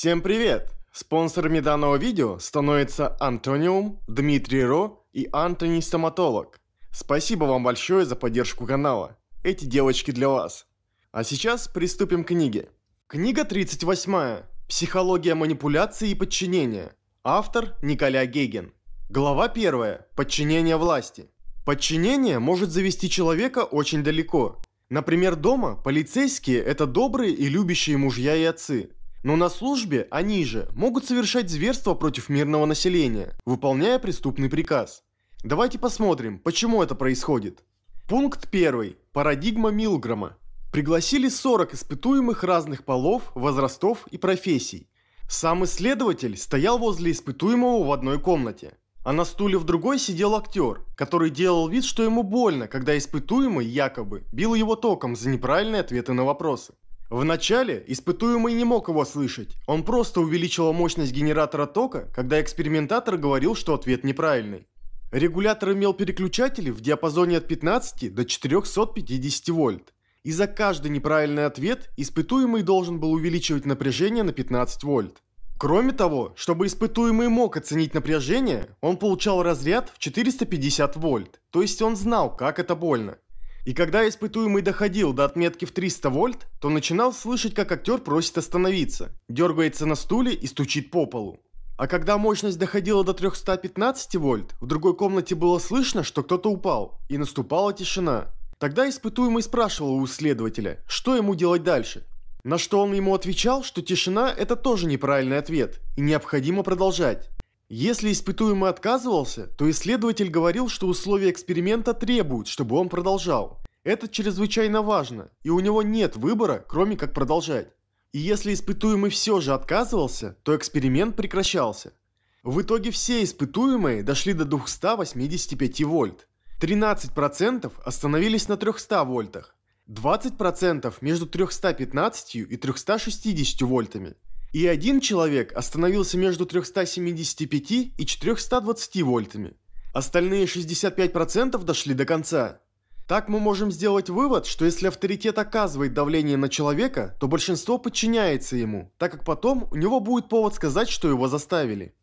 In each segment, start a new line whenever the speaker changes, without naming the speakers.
Всем привет! Спонсорами данного видео становятся Антониум, Дмитрий Ро и Антони Стоматолог. Спасибо вам большое за поддержку канала. Эти девочки для вас. А сейчас приступим к книге. Книга 38. Психология манипуляции и подчинения. Автор Николя Гейген. Глава 1. Подчинение власти. Подчинение может завести человека очень далеко. Например, дома полицейские – это добрые и любящие мужья и отцы – но на службе они же могут совершать зверства против мирного населения, выполняя преступный приказ. Давайте посмотрим, почему это происходит. Пункт 1. Парадигма Милгрома. Пригласили 40 испытуемых разных полов, возрастов и профессий. Сам исследователь стоял возле испытуемого в одной комнате. А на стуле в другой сидел актер, который делал вид, что ему больно, когда испытуемый, якобы, бил его током за неправильные ответы на вопросы. Вначале испытуемый не мог его слышать, он просто увеличил мощность генератора тока, когда экспериментатор говорил, что ответ неправильный. Регулятор имел переключатели в диапазоне от 15 до 450 вольт. И за каждый неправильный ответ испытуемый должен был увеличивать напряжение на 15 вольт. Кроме того, чтобы испытуемый мог оценить напряжение, он получал разряд в 450 вольт, то есть он знал, как это больно. И когда испытуемый доходил до отметки в 300 вольт, то начинал слышать, как актер просит остановиться, дергается на стуле и стучит по полу. А когда мощность доходила до 315 вольт, в другой комнате было слышно, что кто-то упал, и наступала тишина. Тогда испытуемый спрашивал у следователя, что ему делать дальше. На что он ему отвечал, что тишина – это тоже неправильный ответ, и необходимо продолжать. Если испытуемый отказывался, то исследователь говорил, что условия эксперимента требуют, чтобы он продолжал. Это чрезвычайно важно, и у него нет выбора, кроме как продолжать. И если испытуемый все же отказывался, то эксперимент прекращался. В итоге все испытуемые дошли до 285 вольт. 13% остановились на 300 вольтах. 20% между 315 и 360 вольтами – и один человек остановился между 375 и 420 вольтами. Остальные 65% дошли до конца. Так мы можем сделать вывод, что если авторитет оказывает давление на человека, то большинство подчиняется ему, так как потом у него будет повод сказать, что его заставили.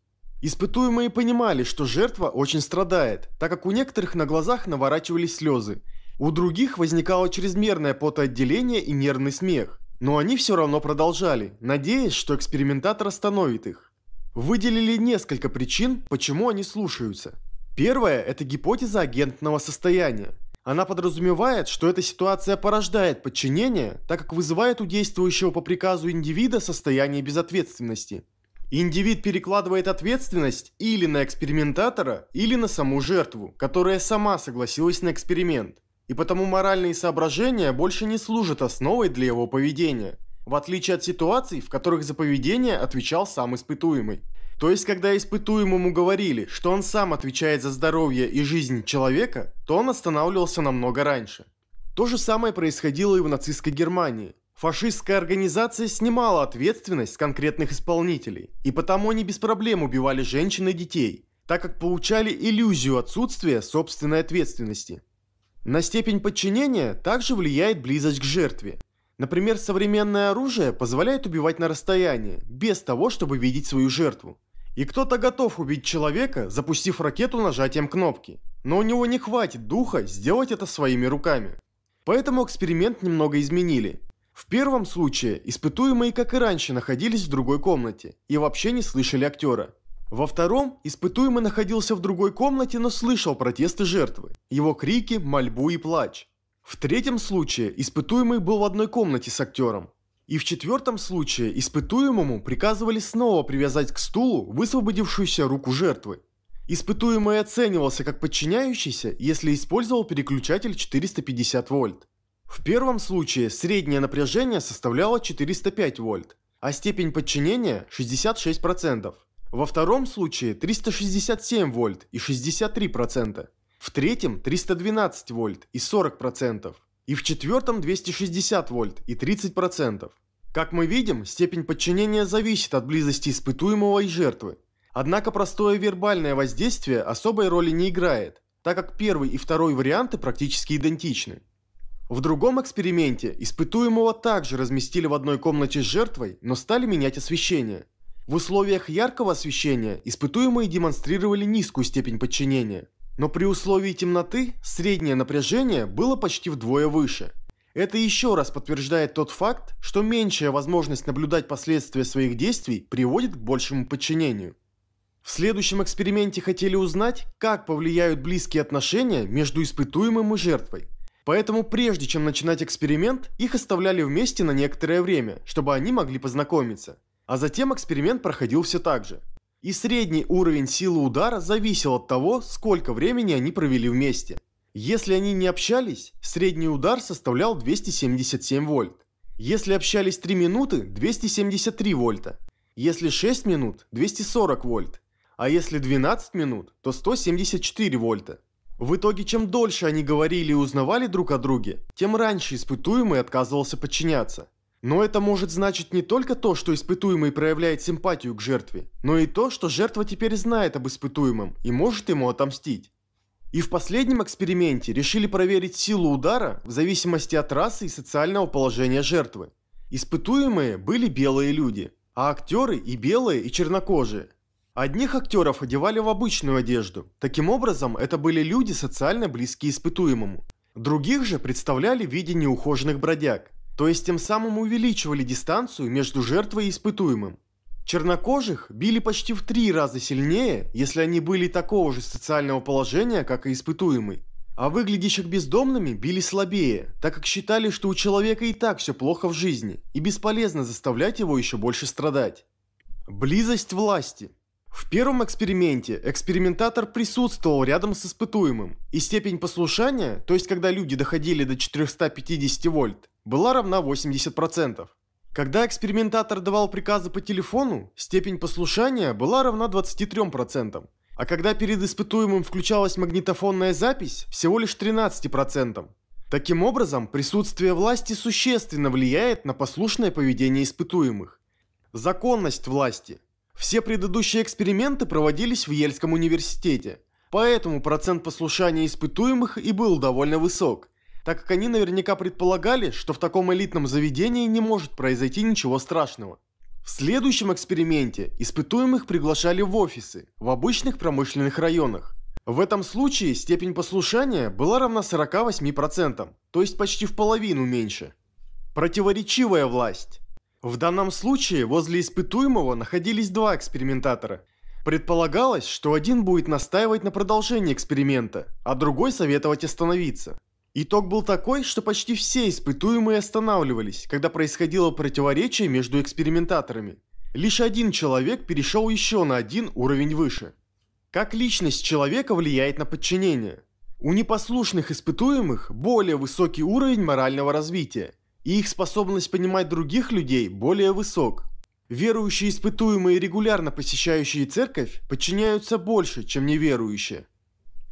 Испытуемые понимали, что жертва очень страдает, так как у некоторых на глазах наворачивались слезы. У других возникало чрезмерное потоотделение и нервный смех. Но они все равно продолжали, надеясь, что экспериментатор остановит их. Выделили несколько причин, почему они слушаются. Первая – это гипотеза агентного состояния. Она подразумевает, что эта ситуация порождает подчинение, так как вызывает у действующего по приказу индивида состояние безответственности. Индивид перекладывает ответственность или на экспериментатора, или на саму жертву, которая сама согласилась на эксперимент и потому моральные соображения больше не служат основой для его поведения, в отличие от ситуаций, в которых за поведение отвечал сам испытуемый. То есть, когда испытуемому говорили, что он сам отвечает за здоровье и жизнь человека, то он останавливался намного раньше. То же самое происходило и в нацистской Германии. Фашистская организация снимала ответственность с конкретных исполнителей, и потому они без проблем убивали женщин и детей, так как получали иллюзию отсутствия собственной ответственности. На степень подчинения также влияет близость к жертве. Например, современное оружие позволяет убивать на расстоянии, без того, чтобы видеть свою жертву. И кто-то готов убить человека, запустив ракету нажатием кнопки. Но у него не хватит духа сделать это своими руками. Поэтому эксперимент немного изменили. В первом случае испытуемые, как и раньше, находились в другой комнате и вообще не слышали актера. Во втором испытуемый находился в другой комнате, но слышал протесты жертвы, его крики, мольбу и плач. В третьем случае испытуемый был в одной комнате с актером. И в четвертом случае испытуемому приказывали снова привязать к стулу высвободившуюся руку жертвы. Испытуемый оценивался как подчиняющийся, если использовал переключатель 450 вольт. В первом случае среднее напряжение составляло 405 вольт, а степень подчинения 66%. Во втором случае 367 вольт и 63%. В третьем 312 вольт и 40%. И в четвертом 260 вольт и 30%. Как мы видим, степень подчинения зависит от близости испытуемого и жертвы. Однако простое вербальное воздействие особой роли не играет, так как первый и второй варианты практически идентичны. В другом эксперименте испытуемого также разместили в одной комнате с жертвой, но стали менять освещение – в условиях яркого освещения испытуемые демонстрировали низкую степень подчинения. Но при условии темноты среднее напряжение было почти вдвое выше. Это еще раз подтверждает тот факт, что меньшая возможность наблюдать последствия своих действий приводит к большему подчинению. В следующем эксперименте хотели узнать, как повлияют близкие отношения между испытуемым и жертвой. Поэтому прежде чем начинать эксперимент, их оставляли вместе на некоторое время, чтобы они могли познакомиться. А затем эксперимент проходил все так же. И средний уровень силы удара зависел от того, сколько времени они провели вместе. Если они не общались, средний удар составлял 277 вольт. Если общались 3 минуты – 273 вольта. Если 6 минут – 240 вольт. А если 12 минут, то 174 вольта. В итоге, чем дольше они говорили и узнавали друг о друге, тем раньше испытуемый отказывался подчиняться. Но это может значить не только то, что испытуемый проявляет симпатию к жертве, но и то, что жертва теперь знает об испытуемом и может ему отомстить. И в последнем эксперименте решили проверить силу удара в зависимости от расы и социального положения жертвы. Испытуемые были белые люди, а актеры и белые, и чернокожие. Одних актеров одевали в обычную одежду, таким образом это были люди социально близкие испытуемому. Других же представляли в виде неухоженных бродяг, то есть тем самым увеличивали дистанцию между жертвой и испытуемым. Чернокожих били почти в три раза сильнее, если они были такого же социального положения, как и испытуемый. А выглядящих бездомными били слабее, так как считали, что у человека и так все плохо в жизни, и бесполезно заставлять его еще больше страдать. Близость власти. В первом эксперименте экспериментатор присутствовал рядом с испытуемым, и степень послушания, то есть когда люди доходили до 450 вольт, была равна 80%. Когда экспериментатор давал приказы по телефону, степень послушания была равна 23%, а когда перед испытуемым включалась магнитофонная запись, всего лишь 13%. Таким образом, присутствие власти существенно влияет на послушное поведение испытуемых. Законность власти. Все предыдущие эксперименты проводились в Ельском университете, поэтому процент послушания испытуемых и был довольно высок – так как они наверняка предполагали, что в таком элитном заведении не может произойти ничего страшного. В следующем эксперименте испытуемых приглашали в офисы, в обычных промышленных районах. В этом случае степень послушания была равна 48%, то есть почти в половину меньше. Противоречивая власть. В данном случае возле испытуемого находились два экспериментатора. Предполагалось, что один будет настаивать на продолжении эксперимента, а другой советовать остановиться. Итог был такой, что почти все испытуемые останавливались, когда происходило противоречие между экспериментаторами. Лишь один человек перешел еще на один уровень выше. Как личность человека влияет на подчинение? У непослушных испытуемых более высокий уровень морального развития, и их способность понимать других людей более высок. Верующие испытуемые, регулярно посещающие церковь, подчиняются больше, чем неверующие.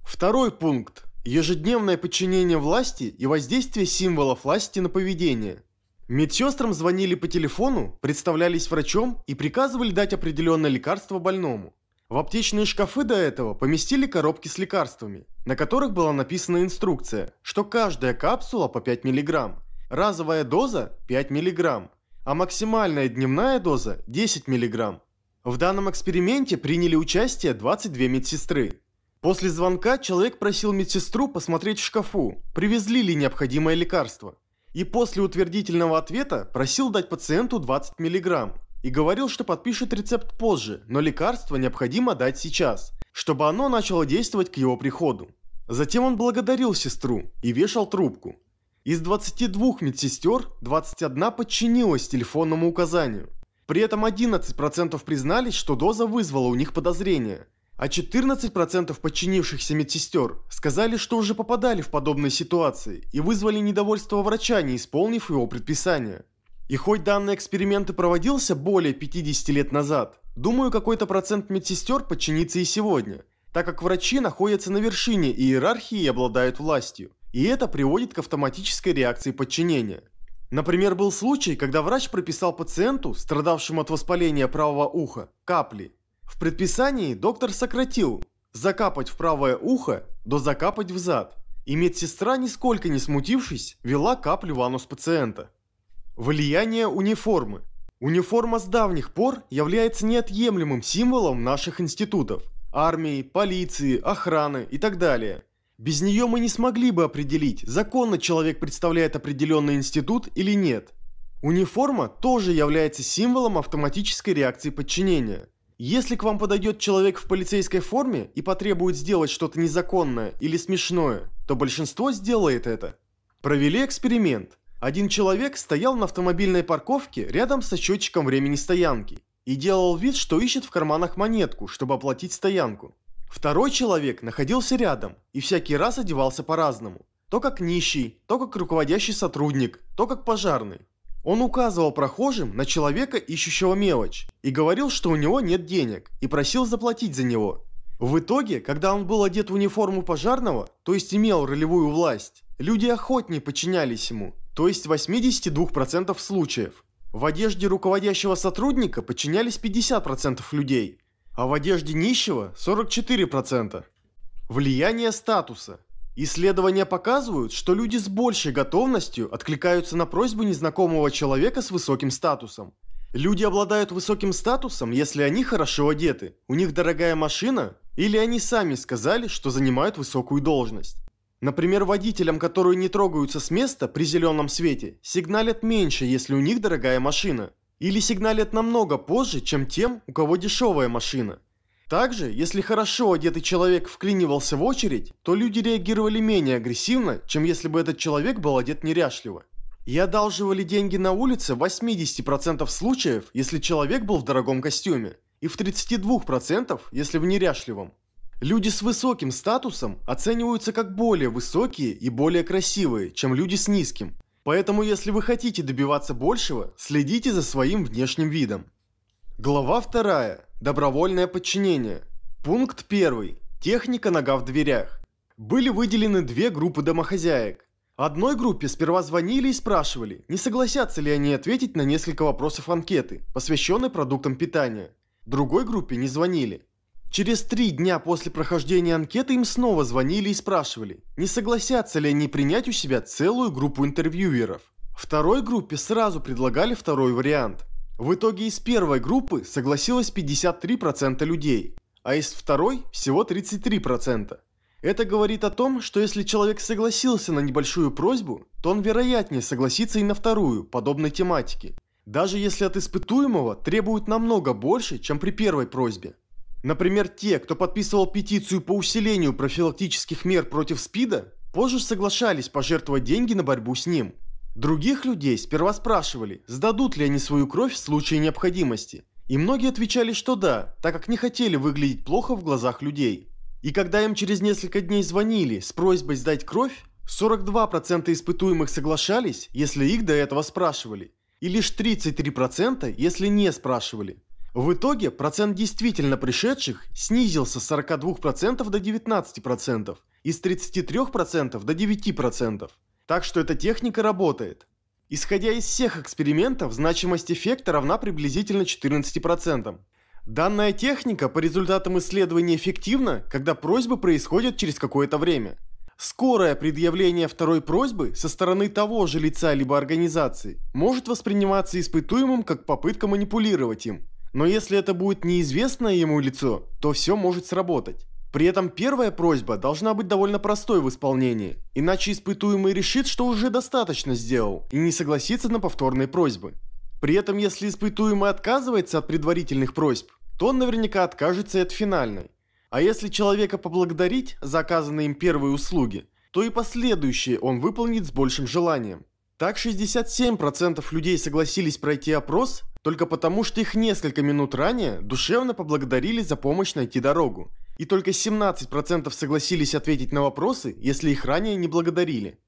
Второй пункт Ежедневное подчинение власти и воздействие символов власти на поведение. Медсестрам звонили по телефону, представлялись врачом и приказывали дать определенное лекарство больному. В аптечные шкафы до этого поместили коробки с лекарствами, на которых была написана инструкция, что каждая капсула по 5 мг, разовая доза 5 мг, а максимальная дневная доза 10 мг. В данном эксперименте приняли участие 22 медсестры. После звонка человек просил медсестру посмотреть в шкафу, привезли ли необходимое лекарство. И после утвердительного ответа просил дать пациенту 20 мг. И говорил, что подпишет рецепт позже, но лекарство необходимо дать сейчас, чтобы оно начало действовать к его приходу. Затем он благодарил сестру и вешал трубку. Из 22 медсестер 21 подчинилась телефонному указанию. При этом 11% признались, что доза вызвала у них подозрения – а 14% подчинившихся медсестер сказали, что уже попадали в подобные ситуации и вызвали недовольство врача, не исполнив его предписания. И хоть данный эксперимент и проводился более 50 лет назад, думаю, какой-то процент медсестер подчинится и сегодня, так как врачи находятся на вершине иерархии и обладают властью, и это приводит к автоматической реакции подчинения. Например, был случай, когда врач прописал пациенту, страдавшему от воспаления правого уха, капли, в предписании доктор сократил «закапать в правое ухо» до «закапать в зад», и медсестра, нисколько не смутившись, вела каплю в анус пациента. Влияние униформы. Униформа с давних пор является неотъемлемым символом наших институтов – армии, полиции, охраны и так далее. Без нее мы не смогли бы определить, законно человек представляет определенный институт или нет. Униформа тоже является символом автоматической реакции подчинения – если к вам подойдет человек в полицейской форме и потребует сделать что-то незаконное или смешное, то большинство сделает это. Провели эксперимент. Один человек стоял на автомобильной парковке рядом со счетчиком времени стоянки и делал вид, что ищет в карманах монетку, чтобы оплатить стоянку. Второй человек находился рядом и всякий раз одевался по-разному. То как нищий, то как руководящий сотрудник, то как пожарный. Он указывал прохожим на человека, ищущего мелочь, и говорил, что у него нет денег, и просил заплатить за него. В итоге, когда он был одет в униформу пожарного, то есть имел ролевую власть, люди охотнее подчинялись ему, то есть 82% случаев. В одежде руководящего сотрудника подчинялись 50% людей, а в одежде нищего 44%. Влияние статуса. Исследования показывают, что люди с большей готовностью откликаются на просьбу незнакомого человека с высоким статусом. Люди обладают высоким статусом, если они хорошо одеты, у них дорогая машина или они сами сказали, что занимают высокую должность. Например, водителям, которые не трогаются с места при зеленом свете, сигналят меньше, если у них дорогая машина. Или сигналят намного позже, чем тем, у кого дешевая машина. Также, если хорошо одетый человек вклинивался в очередь, то люди реагировали менее агрессивно, чем если бы этот человек был одет неряшливо. И одалживали деньги на улице в 80% случаев, если человек был в дорогом костюме, и в 32%, если в неряшливом. Люди с высоким статусом оцениваются как более высокие и более красивые, чем люди с низким. Поэтому если вы хотите добиваться большего, следите за своим внешним видом. Глава вторая. Добровольное подчинение. Пункт 1. Техника нога в дверях. Были выделены две группы домохозяек. Одной группе сперва звонили и спрашивали, не согласятся ли они ответить на несколько вопросов анкеты, посвященной продуктам питания. Другой группе не звонили. Через три дня после прохождения анкеты им снова звонили и спрашивали, не согласятся ли они принять у себя целую группу интервьюеров. Второй группе сразу предлагали второй вариант – в итоге из первой группы согласилось 53% людей, а из второй всего 33%. Это говорит о том, что если человек согласился на небольшую просьбу, то он вероятнее согласится и на вторую, подобной тематике, даже если от испытуемого требуют намного больше, чем при первой просьбе. Например, те, кто подписывал петицию по усилению профилактических мер против СПИДа, позже соглашались пожертвовать деньги на борьбу с ним – Других людей сперва спрашивали, сдадут ли они свою кровь в случае необходимости. И многие отвечали, что да, так как не хотели выглядеть плохо в глазах людей. И когда им через несколько дней звонили с просьбой сдать кровь, 42% испытуемых соглашались, если их до этого спрашивали, и лишь 33%, если не спрашивали. В итоге процент действительно пришедших снизился с 42% до 19%, и с 33% до 9%. Так что эта техника работает. Исходя из всех экспериментов, значимость эффекта равна приблизительно 14%. Данная техника по результатам исследования эффективна, когда просьбы происходят через какое-то время. Скорое предъявление второй просьбы со стороны того же лица либо организации может восприниматься испытуемым как попытка манипулировать им. Но если это будет неизвестное ему лицо, то все может сработать. При этом первая просьба должна быть довольно простой в исполнении, иначе испытуемый решит, что уже достаточно сделал и не согласится на повторные просьбы. При этом, если испытуемый отказывается от предварительных просьб, то он наверняка откажется и от финальной. А если человека поблагодарить за оказанные им первые услуги, то и последующие он выполнит с большим желанием. Так 67% людей согласились пройти опрос только потому, что их несколько минут ранее душевно поблагодарили за помощь найти дорогу – и только 17% согласились ответить на вопросы, если их ранее не благодарили.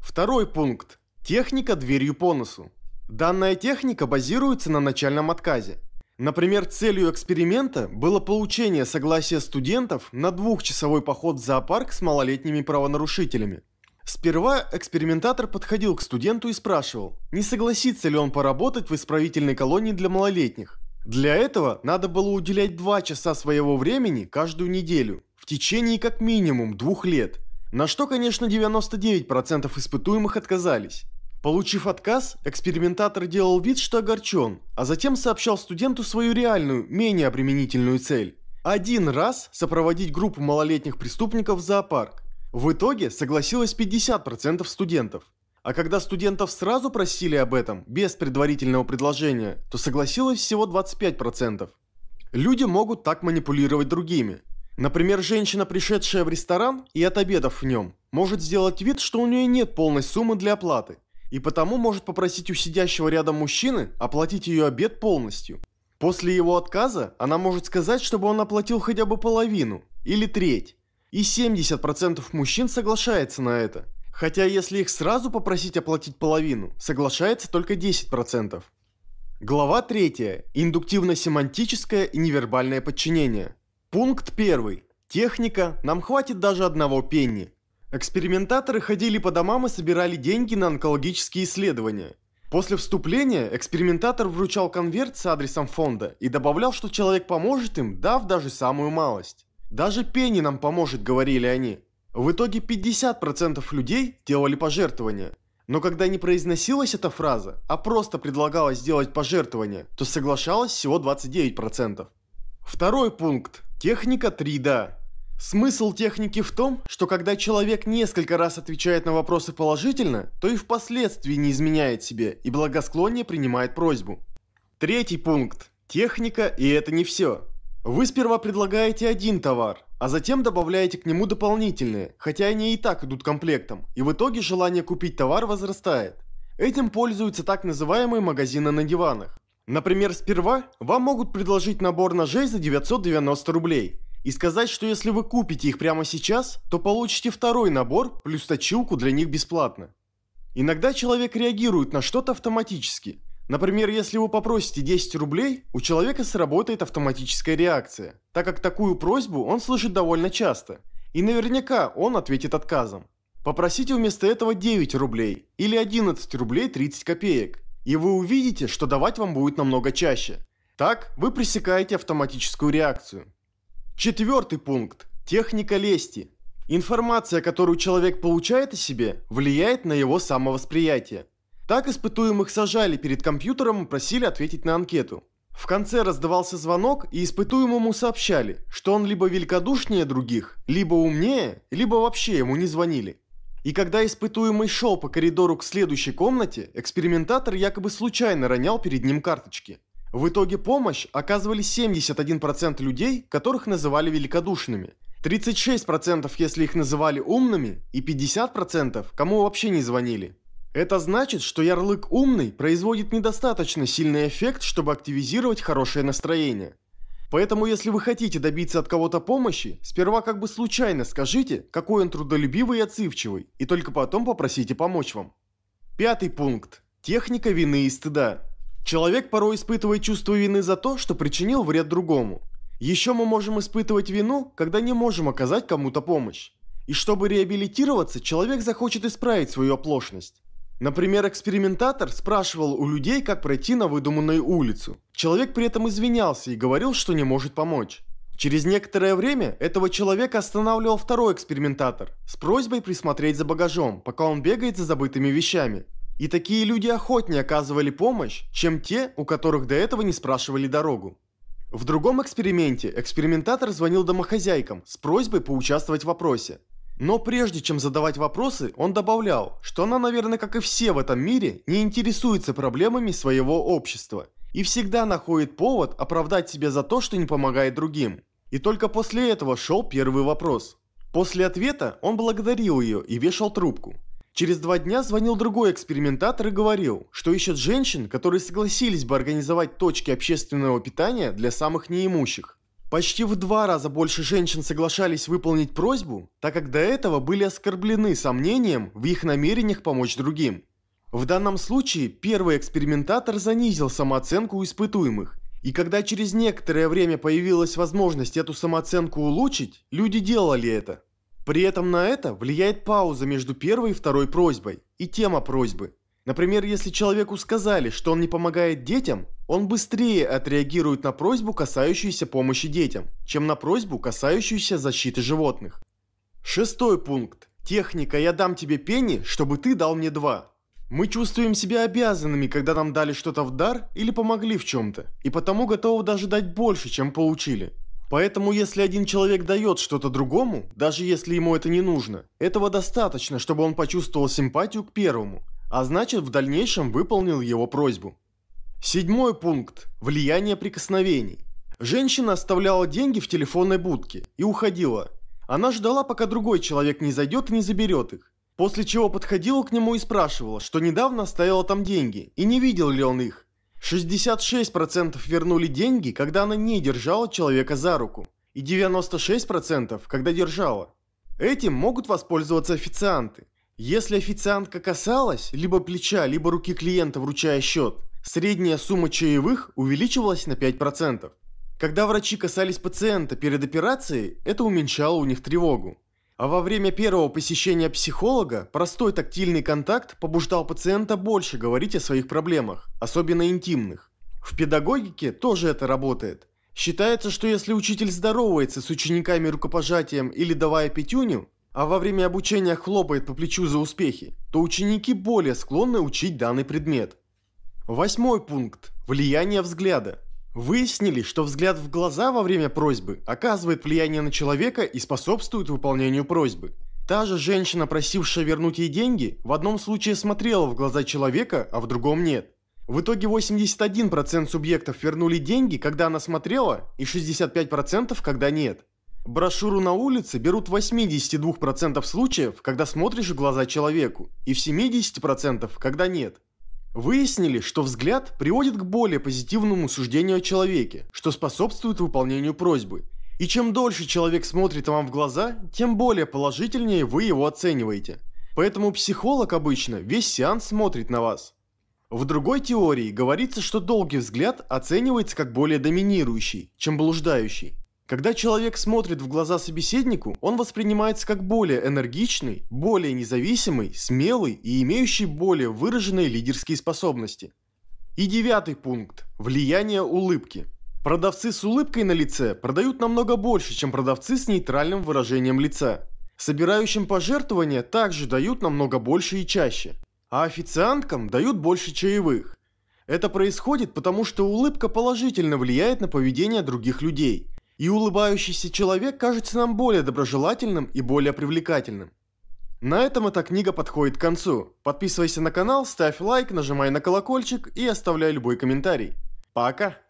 Второй пункт. Техника дверью по носу. Данная техника базируется на начальном отказе. Например, целью эксперимента было получение согласия студентов на двухчасовой поход в зоопарк с малолетними правонарушителями. Сперва экспериментатор подходил к студенту и спрашивал, не согласится ли он поработать в исправительной колонии для малолетних. Для этого надо было уделять 2 часа своего времени каждую неделю, в течение как минимум двух лет. На что, конечно, 99% испытуемых отказались. Получив отказ, экспериментатор делал вид, что огорчен, а затем сообщал студенту свою реальную, менее обременительную цель. Один раз сопроводить группу малолетних преступников в зоопарк. В итоге согласилось 50% студентов. А когда студентов сразу просили об этом, без предварительного предложения, то согласилось всего 25%. Люди могут так манипулировать другими. Например, женщина, пришедшая в ресторан и отобедав в нем, может сделать вид, что у нее нет полной суммы для оплаты, и потому может попросить у сидящего рядом мужчины оплатить ее обед полностью. После его отказа она может сказать, чтобы он оплатил хотя бы половину или треть. И 70% мужчин соглашается на это – Хотя если их сразу попросить оплатить половину, соглашается только 10%. Глава 3. Индуктивно-семантическое и невербальное подчинение. Пункт 1. Техника. Нам хватит даже одного пенни. Экспериментаторы ходили по домам и собирали деньги на онкологические исследования. После вступления экспериментатор вручал конверт с адресом фонда и добавлял, что человек поможет им, дав даже самую малость. «Даже пенни нам поможет», — говорили они. В итоге 50% людей делали пожертвования. Но когда не произносилась эта фраза, а просто предлагалось сделать пожертвование, то соглашалось всего 29%. Второй пункт. Техника 3 да. Смысл техники в том, что когда человек несколько раз отвечает на вопросы положительно, то и впоследствии не изменяет себе и благосклоннее принимает просьбу. Третий пункт. Техника и это не все. Вы сперва предлагаете один товар, а затем добавляете к нему дополнительные, хотя они и так идут комплектом, и в итоге желание купить товар возрастает. Этим пользуются так называемые магазины на диванах. Например, сперва вам могут предложить набор ножей за 990 рублей и сказать, что если вы купите их прямо сейчас, то получите второй набор плюс точилку для них бесплатно. Иногда человек реагирует на что-то автоматически, Например, если вы попросите 10 рублей, у человека сработает автоматическая реакция, так как такую просьбу он слышит довольно часто, и наверняка он ответит отказом. Попросите вместо этого 9 рублей или 11 рублей 30 копеек, и вы увидите, что давать вам будет намного чаще. Так вы пресекаете автоматическую реакцию. Четвертый пункт. Техника лести. Информация, которую человек получает о себе, влияет на его самовосприятие. Так испытуемых сажали перед компьютером и просили ответить на анкету. В конце раздавался звонок, и испытуемому сообщали, что он либо великодушнее других, либо умнее, либо вообще ему не звонили. И когда испытуемый шел по коридору к следующей комнате, экспериментатор якобы случайно ронял перед ним карточки. В итоге помощь оказывали 71% людей, которых называли великодушными, 36% если их называли умными и 50% кому вообще не звонили. Это значит, что ярлык «умный» производит недостаточно сильный эффект, чтобы активизировать хорошее настроение. Поэтому если вы хотите добиться от кого-то помощи, сперва как бы случайно скажите, какой он трудолюбивый и отзывчивый, и только потом попросите помочь вам. Пятый пункт. Техника вины и стыда. Человек порой испытывает чувство вины за то, что причинил вред другому. Еще мы можем испытывать вину, когда не можем оказать кому-то помощь. И чтобы реабилитироваться, человек захочет исправить свою оплошность. Например, экспериментатор спрашивал у людей, как пройти на выдуманную улицу. Человек при этом извинялся и говорил, что не может помочь. Через некоторое время этого человека останавливал второй экспериментатор с просьбой присмотреть за багажом, пока он бегает за забытыми вещами. И такие люди охотнее оказывали помощь, чем те, у которых до этого не спрашивали дорогу. В другом эксперименте экспериментатор звонил домохозяйкам с просьбой поучаствовать в вопросе. Но прежде чем задавать вопросы, он добавлял, что она, наверное, как и все в этом мире, не интересуется проблемами своего общества и всегда находит повод оправдать себя за то, что не помогает другим. И только после этого шел первый вопрос. После ответа он благодарил ее и вешал трубку. Через два дня звонил другой экспериментатор и говорил, что ищет женщин, которые согласились бы организовать точки общественного питания для самых неимущих. Почти в два раза больше женщин соглашались выполнить просьбу, так как до этого были оскорблены сомнением в их намерениях помочь другим. В данном случае первый экспериментатор занизил самооценку испытуемых. И когда через некоторое время появилась возможность эту самооценку улучшить, люди делали это. При этом на это влияет пауза между первой и второй просьбой и тема просьбы. Например, если человеку сказали, что он не помогает детям, он быстрее отреагирует на просьбу, касающуюся помощи детям, чем на просьбу, касающуюся защиты животных. Шестой пункт. Техника «я дам тебе пенни, чтобы ты дал мне два». Мы чувствуем себя обязанными, когда нам дали что-то в дар или помогли в чем-то, и потому готовы даже дать больше, чем получили. Поэтому если один человек дает что-то другому, даже если ему это не нужно, этого достаточно, чтобы он почувствовал симпатию к первому, а значит в дальнейшем выполнил его просьбу. Седьмой пункт. Влияние прикосновений. Женщина оставляла деньги в телефонной будке и уходила. Она ждала, пока другой человек не зайдет и не заберет их. После чего подходила к нему и спрашивала, что недавно оставила там деньги и не видел ли он их. 66% вернули деньги, когда она не держала человека за руку, и 96%, когда держала. Этим могут воспользоваться официанты. Если официантка касалась либо плеча, либо руки клиента, вручая счет – средняя сумма чаевых увеличивалась на 5%. Когда врачи касались пациента перед операцией, это уменьшало у них тревогу. А во время первого посещения психолога простой тактильный контакт побуждал пациента больше говорить о своих проблемах, особенно интимных. В педагогике тоже это работает. Считается, что если учитель здоровается с учениками рукопожатием или давая пятюню, а во время обучения хлопает по плечу за успехи, то ученики более склонны учить данный предмет. Восьмой пункт. Влияние взгляда. Выяснили, что взгляд в глаза во время просьбы оказывает влияние на человека и способствует выполнению просьбы. Та же женщина, просившая вернуть ей деньги, в одном случае смотрела в глаза человека, а в другом нет. В итоге 81% субъектов вернули деньги, когда она смотрела, и 65% когда нет. Брошюру на улице берут в 82% случаев, когда смотришь в глаза человеку, и в 70% когда нет. Выяснили, что взгляд приводит к более позитивному суждению о человеке, что способствует выполнению просьбы. И чем дольше человек смотрит вам в глаза, тем более положительнее вы его оцениваете. Поэтому психолог обычно весь сеанс смотрит на вас. В другой теории говорится, что долгий взгляд оценивается как более доминирующий, чем блуждающий. Когда человек смотрит в глаза собеседнику, он воспринимается как более энергичный, более независимый, смелый и имеющий более выраженные лидерские способности. И девятый пункт – влияние улыбки. Продавцы с улыбкой на лице продают намного больше, чем продавцы с нейтральным выражением лица. Собирающим пожертвования также дают намного больше и чаще, а официанткам дают больше чаевых. Это происходит потому, что улыбка положительно влияет на поведение других людей – и улыбающийся человек кажется нам более доброжелательным и более привлекательным. На этом эта книга подходит к концу. Подписывайся на канал, ставь лайк, нажимай на колокольчик и оставляй любой комментарий. Пока!